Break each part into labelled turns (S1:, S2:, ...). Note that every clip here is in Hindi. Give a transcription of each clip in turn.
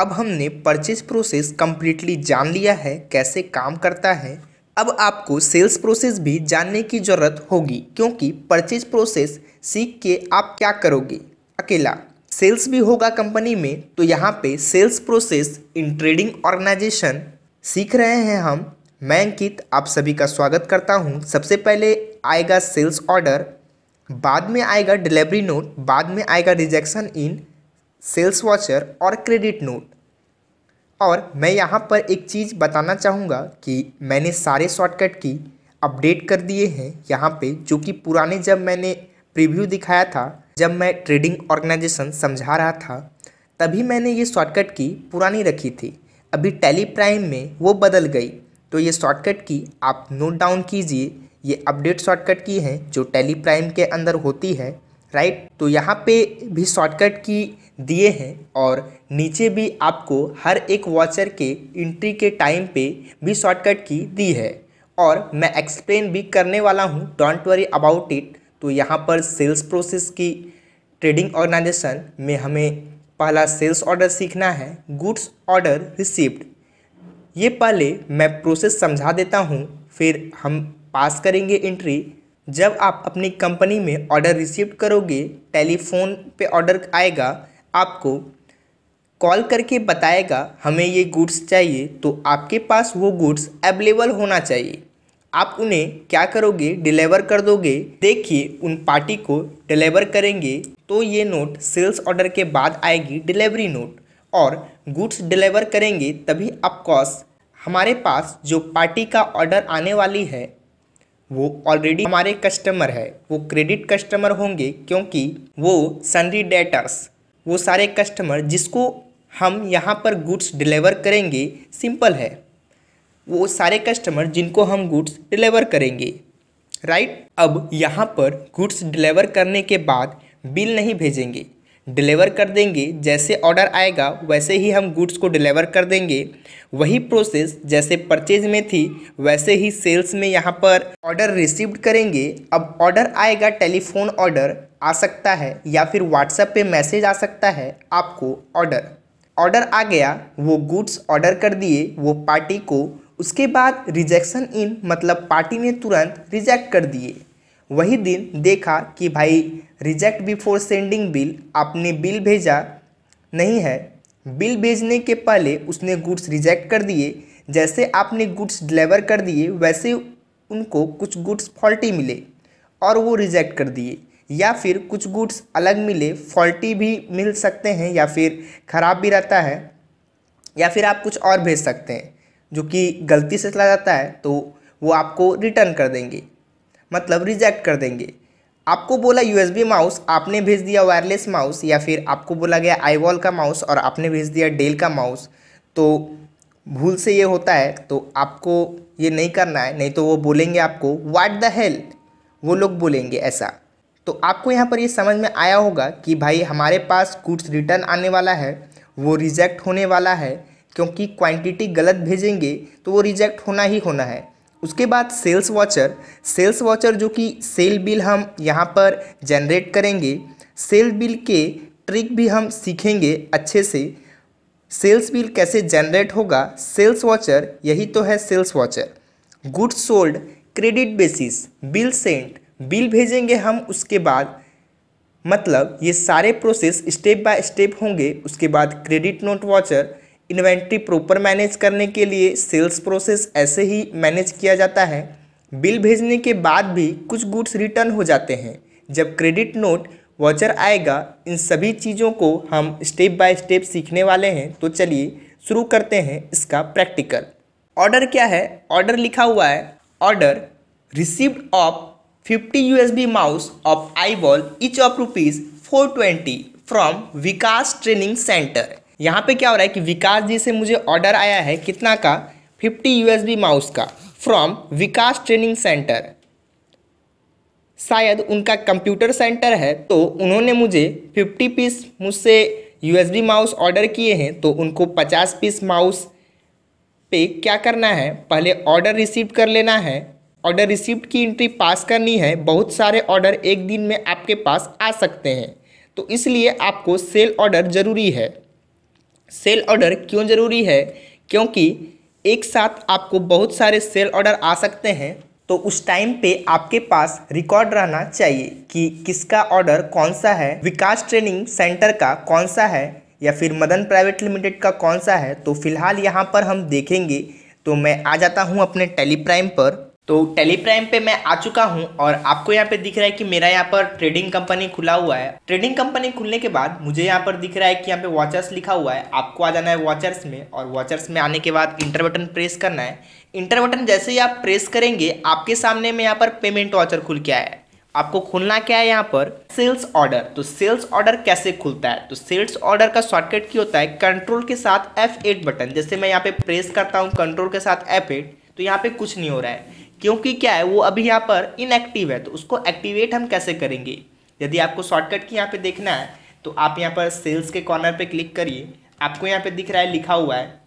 S1: अब हमने परचेज प्रोसेस कम्प्लीटली जान लिया है कैसे काम करता है अब आपको सेल्स प्रोसेस भी जानने की ज़रूरत होगी क्योंकि परचेज प्रोसेस सीख के आप क्या करोगे अकेला सेल्स भी होगा कंपनी में तो यहाँ पे sales process in trading organization सीख रहे हैं हम मैं अंकित आप सभी का स्वागत करता हूँ सबसे पहले आएगा सेल्स ऑर्डर बाद में आएगा डिलीवरी नोट बाद में आएगा रिजेक्शन इन सेल्स वाचर और क्रेडिट नोट और मैं यहाँ पर एक चीज़ बताना चाहूँगा कि मैंने सारे शॉर्टकट की अपडेट कर दिए हैं यहाँ पे जो कि पुराने जब मैंने प्रीव्यू दिखाया था जब मैं ट्रेडिंग ऑर्गेनाइजेशन समझा रहा था तभी मैंने ये शॉर्टकट की पुरानी रखी थी अभी टेली प्राइम में वो बदल गई तो ये शॉर्टकट की आप नोट डाउन कीजिए ये अपडेट शॉर्टकट की है जो टेली प्राइम के अंदर होती है राइट तो यहाँ पे भी शॉर्टकट की दिए हैं और नीचे भी आपको हर एक वॉचर के इंट्री के टाइम पे भी शॉर्टकट की दी है और मैं एक्सप्लेन भी करने वाला हूँ डोंट वरी अबाउट इट तो यहाँ पर सेल्स प्रोसेस की ट्रेडिंग ऑर्गेनाइजेशन में हमें पहला सेल्स ऑर्डर सीखना है गुड्स ऑर्डर रिसीव्ड ये पहले मैं प्रोसेस समझा देता हूँ फिर हम पास करेंगे एंट्री जब आप अपनी कंपनी में ऑर्डर रिसीव करोगे टेलीफोन पे ऑर्डर आएगा आपको कॉल करके बताएगा हमें ये गुड्स चाहिए तो आपके पास वो गुड्स अवेलेबल होना चाहिए आप उन्हें क्या करोगे डिलीवर कर दोगे देखिए उन पार्टी को डिलीवर करेंगे तो ये नोट सेल्स ऑर्डर के बाद आएगी डिलीवरी नोट और गुड्स डिलीवर करेंगे तभी अफकोर्स हमारे पास जो पार्टी का ऑर्डर आने वाली है वो ऑलरेडी हमारे कस्टमर है वो क्रेडिट कस्टमर होंगे क्योंकि वो सनरी डेटर्स वो सारे कस्टमर जिसको हम यहाँ पर गुड्स डिलीवर करेंगे सिंपल है वो सारे कस्टमर जिनको हम गुड्स डिलीवर करेंगे राइट अब यहाँ पर गुड्स डिलीवर करने के बाद बिल नहीं भेजेंगे डिलीवर कर देंगे जैसे ऑर्डर आएगा वैसे ही हम गुड्स को डिलीवर कर देंगे वही प्रोसेस जैसे परचेज में थी वैसे ही सेल्स में यहाँ पर ऑर्डर रिसीव्ड करेंगे अब ऑर्डर आएगा टेलीफोन ऑर्डर आ सकता है या फिर व्हाट्सएप पे मैसेज आ सकता है आपको ऑर्डर ऑर्डर आ गया वो गुड्स ऑर्डर कर दिए वो पार्टी को उसके बाद रिजेक्शन इन मतलब पार्टी ने तुरंत रिजेक्ट कर दिए वही दिन देखा कि भाई रिजेक्ट बिफोर सेंडिंग बिल आपने बिल भेजा नहीं है बिल भेजने के पहले उसने गुड्स रिजेक्ट कर दिए जैसे आपने गुड्स डिलीवर कर दिए वैसे उनको कुछ गुड्स फॉल्टी मिले और वो रिजेक्ट कर दिए या फिर कुछ गुड्स अलग मिले फॉल्टी भी मिल सकते हैं या फिर ख़राब भी रहता है या फिर आप कुछ और भेज सकते हैं जो कि गलती से चला जाता है तो वो आपको रिटर्न कर देंगे मतलब रिजेक्ट कर देंगे आपको बोला यूएसबी माउस आपने भेज दिया वायरलेस माउस या फिर आपको बोला गया आईवॉल का माउस और आपने भेज दिया डेल का माउस तो भूल से ये होता है तो आपको ये नहीं करना है नहीं तो वो बोलेंगे आपको वाट द हेल वो लोग बोलेंगे ऐसा तो आपको यहाँ पर ये समझ में आया होगा कि भाई हमारे पास गुड्स रिटर्न आने वाला है वो रिजेक्ट होने वाला है क्योंकि क्वांटिटी गलत भेजेंगे तो वो रिजेक्ट होना ही होना है उसके बाद सेल्स वाचर सेल्स वाचर जो कि सेल बिल हम यहाँ पर जनरेट करेंगे सेल बिल के ट्रिक भी हम सीखेंगे अच्छे से सेल्स बिल कैसे जनरेट होगा सेल्स वाचर यही तो है sales voucher goods sold credit basis bill sent bill भेजेंगे हम उसके बाद मतलब ये सारे प्रोसेस स्टेप बाय स्टेप होंगे उसके बाद credit note voucher inventory proper manage करने के लिए सेल्स प्रोसेस ऐसे ही मैनेज किया जाता है बिल भेजने के बाद भी कुछ गुड्स रिटर्न हो जाते हैं जब क्रेडिट नोट वॉचर आएगा इन सभी चीज़ों को हम स्टेप बाय स्टेप सीखने वाले हैं तो चलिए शुरू करते हैं इसका प्रैक्टिकल ऑर्डर क्या है ऑर्डर लिखा हुआ है order received of 50 of I of each of rupees four twenty from Vikas training centre यहाँ पे क्या हो रहा है कि विकास जी से मुझे ऑर्डर आया है कितना का फिफ्टी यूएसबी माउस का फ्रॉम विकास ट्रेनिंग सेंटर शायद उनका कंप्यूटर सेंटर है तो उन्होंने मुझे फिफ्टी पीस मुझसे यूएसबी माउस ऑर्डर किए हैं तो उनको पचास पीस माउस पे क्या करना है पहले ऑर्डर रिसीव कर लेना है ऑर्डर रिसीव की एंट्री पास करनी है बहुत सारे ऑर्डर एक दिन में आपके पास आ सकते हैं तो इसलिए आपको सेल ऑर्डर ज़रूरी है सेल ऑर्डर क्यों ज़रूरी है क्योंकि एक साथ आपको बहुत सारे सेल ऑर्डर आ सकते हैं तो उस टाइम पे आपके पास रिकॉर्ड रहना चाहिए कि किसका ऑर्डर कौन सा है विकास ट्रेनिंग सेंटर का कौन सा है या फिर मदन प्राइवेट लिमिटेड का कौन सा है तो फिलहाल यहाँ पर हम देखेंगे तो मैं आ जाता हूँ अपने टेलीप्राइम पर तो टेलीप्राइम पे मैं आ चुका हूँ और आपको यहाँ पे दिख रहा है कि मेरा यहाँ पर ट्रेडिंग कंपनी खुला हुआ है ट्रेडिंग कंपनी खुलने के बाद मुझे यहाँ पर दिख रहा है कि यहाँ पे वॉचर्स लिखा हुआ है आपको आ जाना है वॉचर्स में और वॉचर्स में आने के बाद इंटर बटन प्रेस करना है इंटर बटन जैसे ही आप प्रेस करेंगे आपके सामने में यहाँ पर पेमेंट वॉचर खुल के आया है आपको खुलना क्या है यहाँ पर सेल्स ऑर्डर तो सेल्स ऑर्डर कैसे खुलता है तो सेल्स ऑर्डर का शॉर्टकट की होता है कंट्रोल के साथ एफ बटन जैसे मैं यहाँ पे प्रेस करता हूँ कंट्रोल के साथ एफ तो यहाँ पे कुछ नहीं हो रहा है क्योंकि क्या है वो अभी यहाँ पर इनएक्टिव है तो उसको एक्टिवेट हम कैसे करेंगे यदि आपको शॉर्टकट की यहाँ पे देखना है तो आप यहाँ पर सेल्स के कॉर्नर पे क्लिक करिए आपको यहाँ पे दिख रहा है लिखा हुआ है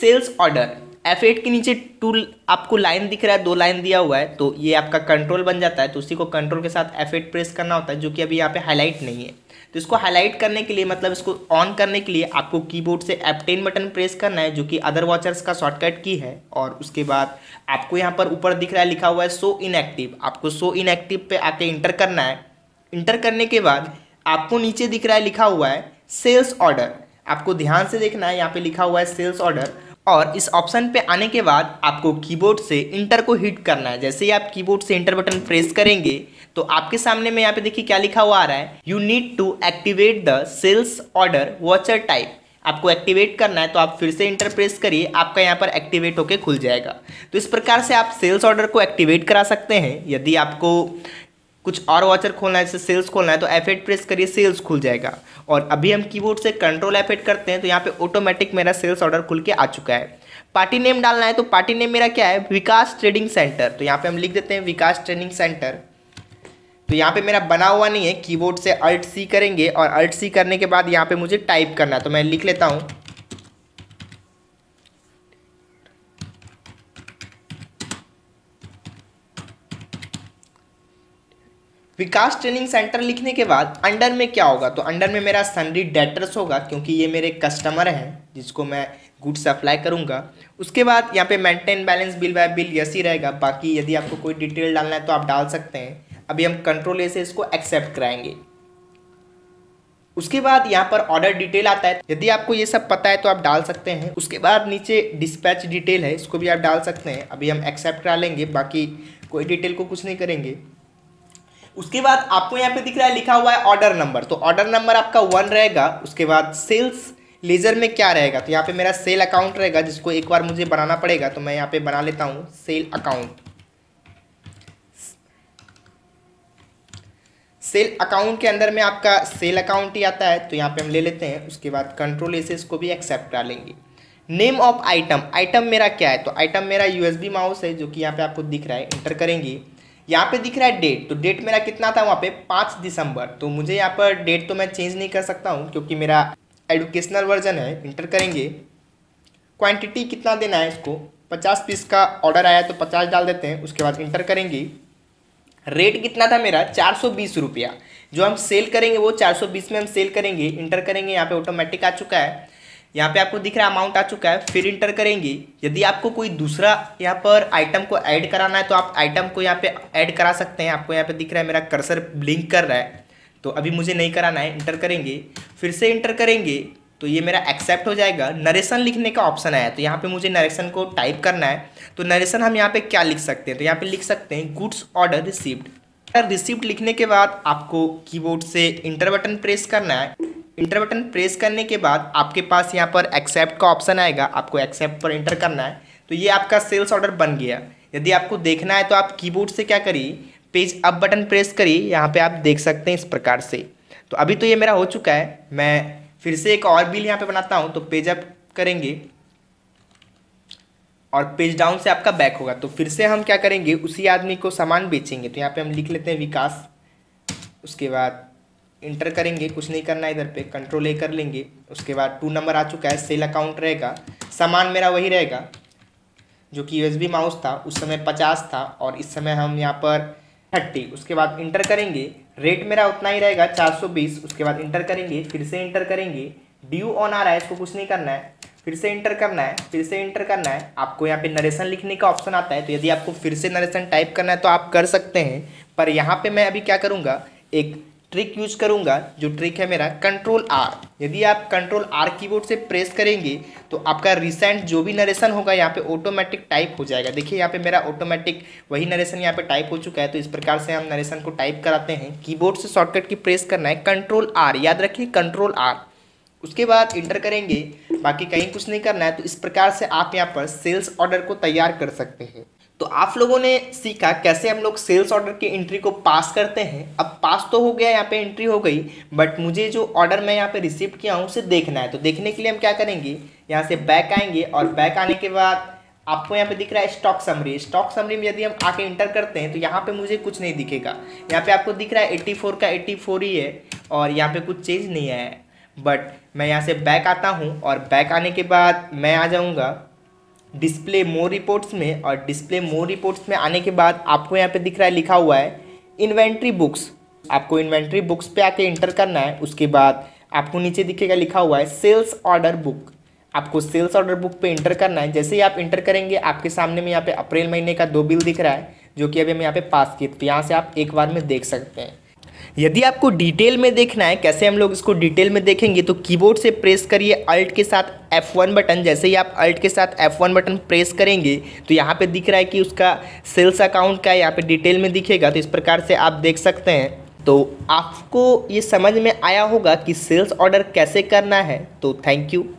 S1: सेल्स ऑर्डर एफ के नीचे टू आपको लाइन दिख रहा है दो लाइन दिया हुआ है तो ये आपका कंट्रोल बन जाता है तो उसी को कंट्रोल के साथ एफ प्रेस करना होता है जो कि अभी यहाँ पे हाईलाइट नहीं है तो इसको हाईलाइट करने के लिए मतलब इसको ऑन करने के लिए आपको कीबोर्ड से एप टेन बटन प्रेस करना है जो कि अदर वॉचर्स का शॉर्टकट की है और उसके बाद आपको यहाँ पर ऊपर दिख रहा है लिखा हुआ है सो इनएक्टिव आपको सो इनएक्टिव पे आके इंटर करना है इंटर करने के बाद आपको नीचे दिख रहा है लिखा हुआ है सेल्स ऑर्डर आपको ध्यान से देखना है यहाँ पे लिखा हुआ है सेल्स ऑर्डर और इस ऑप्शन पे आने के बाद आपको कीबोर्ड से इंटर को हिट करना है जैसे ही आप कीबोर्ड से इंटर बटन प्रेस करेंगे तो आपके सामने में यहाँ पे देखिए क्या लिखा हुआ आ रहा है you need to activate the sales order voucher type आपको एक्टिवेट करना है तो आप फिर से इंटर प्रेस करिए आपका यहाँ पर एक्टिवेट होके खुल जाएगा तो इस प्रकार से आप सेल्स ऑर्डर को एक्टिवेट करा सकते हैं यदि आपको कुछ और वाचर खोलना है जैसे सेल्स खोलना है तो एफ प्रेस करिए सेल्स खुल जाएगा और अभी हम कीबोर्ड से कंट्रोल एफ करते हैं तो यहाँ पे ऑटोमेटिक मेरा सेल्स ऑर्डर खुल के आ चुका है पार्टी नेम डालना है तो पार्टी नेम मेरा क्या है विकास ट्रेडिंग सेंटर तो यहाँ पे हम लिख देते हैं विकास ट्रेडिंग सेंटर तो यहाँ पे मेरा बना हुआ नहीं है कीबोर्ड से अल्ट सी करेंगे और अल्ट सी करने के बाद यहाँ पे मुझे टाइप करना है तो मैं लिख लेता हूँ विकास ट्रेनिंग सेंटर लिखने के बाद अंडर में क्या होगा तो अंडर में मेरा सनरी डेटर्स होगा क्योंकि ये मेरे कस्टमर हैं जिसको मैं गुड सप्लाई करूँगा उसके बाद यहाँ पे maintain balance bill by bill ही रहेगा बाकी यदि आपको कोई डिटेल डालना है तो आप डाल सकते हैं अभी हम कंट्रोल ए से इसको एक्सेप्ट कराएंगे उसके बाद यहाँ पर ऑर्डर डिटेल आता है यदि आपको ये सब पता है तो आप डाल सकते हैं उसके बाद नीचे डिस्पैच डिटेल है इसको भी आप डाल सकते हैं अभी हम एक्सेप्ट करा लेंगे बाकी कोई डिटेल को कुछ नहीं करेंगे उसके बाद आपको यहाँ पे दिख रहा है लिखा हुआ है ऑर्डर नंबर तो ऑर्डर नंबर आपका वन रहेगा उसके बाद सेल्स लेजर में क्या रहेगा तो यहाँ पे मेरा सेल अकाउंट रहेगा जिसको एक बार मुझे बनाना पड़ेगा तो मैं यहाँ पे बना लेता हूँ सेल अकाउंट सेल अकाउंट के अंदर में आपका सेल अकाउंट ही आता है तो यहाँ पे हम ले लेते हैं उसके बाद कंट्रोल एसेस को भी एक्सेप्ट लेंगे नेम ऑफ आइटम आइटम मेरा क्या है तो आइटम मेरा यूएसबी माउस है जो कि यहाँ पे आपको दिख रहा है इंटर करेंगे यहाँ पे दिख रहा है डेट तो डेट मेरा कितना था वहाँ पे पाँच दिसंबर तो मुझे यहाँ पर डेट तो मैं चेंज नहीं कर सकता हूँ क्योंकि मेरा एडुकेशनल वर्जन है इंटर करेंगे क्वांटिटी कितना देना है इसको पचास पीस का ऑर्डर आया तो पचास डाल देते हैं उसके बाद इंटर करेंगे रेट कितना था मेरा चार सौ बीस रुपया जो हम सेल करेंगे वो चार सौ बीस में हम सेल करेंगे इंटर करेंगे यहाँ पर ऑटोमेटिक आ चुका है यहाँ पे आपको दिख रहा है अमाउंट आ चुका है फिर इंटर करेंगे यदि आपको कोई दूसरा यहाँ पर आइटम को ऐड कराना है तो आप आइटम को यहाँ पे ऐड करा सकते हैं आपको यहाँ पे दिख रहा है मेरा कर्सर ब्लिंक कर रहा है तो अभी मुझे नहीं कराना है इंटर करेंगे फिर से इंटर करेंगे तो ये मेरा एक्सेप्ट हो जाएगा नरेशन लिखने का ऑप्शन आया तो यहाँ पर मुझे नरेशन को टाइप करना है तो नरेशन हम यहाँ पे क्या लिख सकते हैं तो यहाँ पर लिख सकते हैं गुड्स ऑर्डर रिसिप्ट रिसिप्ट लिखने के बाद आपको कीबोर्ड से इंटर बटन प्रेस करना है इंटर बटन प्रेस करने के बाद आपके पास यहाँ पर एक्सेप्ट का ऑप्शन आएगा आपको एक्सेप्ट पर इंटर करना है तो ये आपका सेल्स ऑर्डर बन गया यदि आपको देखना है तो आप कीबोर्ड से क्या करिए पेज अप बटन प्रेस करिए यहाँ पे आप देख सकते हैं इस प्रकार से तो अभी तो ये मेरा हो चुका है मैं फिर से एक और बिल यहाँ पे बनाता हूँ तो पेज अप करेंगे और पेज डाउन से आपका बैक होगा तो फिर से हम क्या करेंगे उसी आदमी को सामान बेचेंगे तो यहाँ पे हम लिख लेते हैं विकास उसके बाद इंटर करेंगे कुछ नहीं करना इधर पे कंट्रोल ए कर लेंगे उसके बाद टू नंबर आ चुका है सेल अकाउंट रहेगा सामान मेरा वही रहेगा जो कि यूएसबी माउस था उस समय पचास था और इस समय हम यहाँ पर थर्टी उसके बाद इंटर करेंगे रेट मेरा उतना ही रहेगा चार सौ बीस उसके बाद इंटर करेंगे फिर से इंटर करेंगे ड्यू ऑन आ रहा है इसको कुछ नहीं करना है फिर से इंटर करना है फिर से इंटर करना है आपको यहाँ पे नरेशन लिखने का ऑप्शन आता है तो यदि आपको फिर से नरेशन टाइप करना है तो आप कर सकते हैं पर यहाँ पे मैं अभी क्या करूँगा एक ट्रिक यूज करूंगा जो ट्रिक है मेरा कंट्रोल आर यदि आप कंट्रोल आर कीबोर्ड से प्रेस करेंगे तो आपका रिसेंट जो भी नरेशन होगा यहाँ पे ऑटोमेटिक टाइप हो जाएगा देखिए यहाँ पे मेरा ऑटोमेटिक वही नरेशन यहाँ पे टाइप हो चुका है तो इस प्रकार से हम नरेशन को टाइप कराते हैं कीबोर्ड से शॉर्टकट की प्रेस करना है कंट्रोल आर याद रखिए कंट्रोल आर उसके बाद इंटर करेंगे बाकी कहीं कुछ नहीं करना है तो इस प्रकार से आप यहाँ पर सेल्स ऑर्डर को तैयार कर सकते हैं तो आप लोगों ने सीखा कैसे हम लोग सेल्स ऑर्डर की एंट्री को पास करते हैं अब पास तो हो गया यहाँ पे एंट्री हो गई बट मुझे जो ऑर्डर मैं यहाँ पे रिसीव किया हूँ उसे देखना है तो देखने के लिए हम क्या करेंगे यहाँ से बैक आएंगे और बैक आने के बाद आपको यहाँ पे दिख रहा है स्टॉक समरी स्टॉक समरी में यदि हम आके इंटर करते हैं तो यहाँ पे मुझे कुछ नहीं दिखेगा यहाँ पे आपको दिख रहा है एट्टी का एट्टी ही है और यहाँ पे कुछ चेंज नहीं आया है बट मैं यहाँ से बैक आता हूँ और बैक आने के बाद मैं आ जाऊँगा डिस्प्ले मोर रिपोर्ट्स में और डिस्प्ले मोर रिपोर्ट्स में आने के बाद आपको यहाँ पे दिख रहा है लिखा हुआ है इन्वेंट्री बुक्स आपको इन्वेंट्री बुक्स पे आके इंटर करना है उसके बाद आपको नीचे दिखेगा लिखा हुआ है सेल्स ऑर्डर बुक आपको सेल्स ऑर्डर बुक पे इंटर करना है जैसे ही आप इंटर करेंगे आपके सामने में यहाँ पे अप्रैल महीने का दो बिल दिख रहा है जो कि अभी हम यहाँ पे पास किए तो यहाँ से आप एक बार में देख सकते हैं यदि आपको डिटेल में देखना है कैसे हम लोग इसको डिटेल में देखेंगे तो कीबोर्ड से प्रेस करिए अल्ट के साथ F1 बटन जैसे ही आप अल्ट के साथ F1 बटन प्रेस करेंगे तो यहाँ पे दिख रहा है कि उसका सेल्स अकाउंट का यहाँ पे डिटेल में दिखेगा तो इस प्रकार से आप देख सकते हैं तो आपको ये समझ में आया होगा कि सेल्स ऑर्डर कैसे करना है तो थैंक यू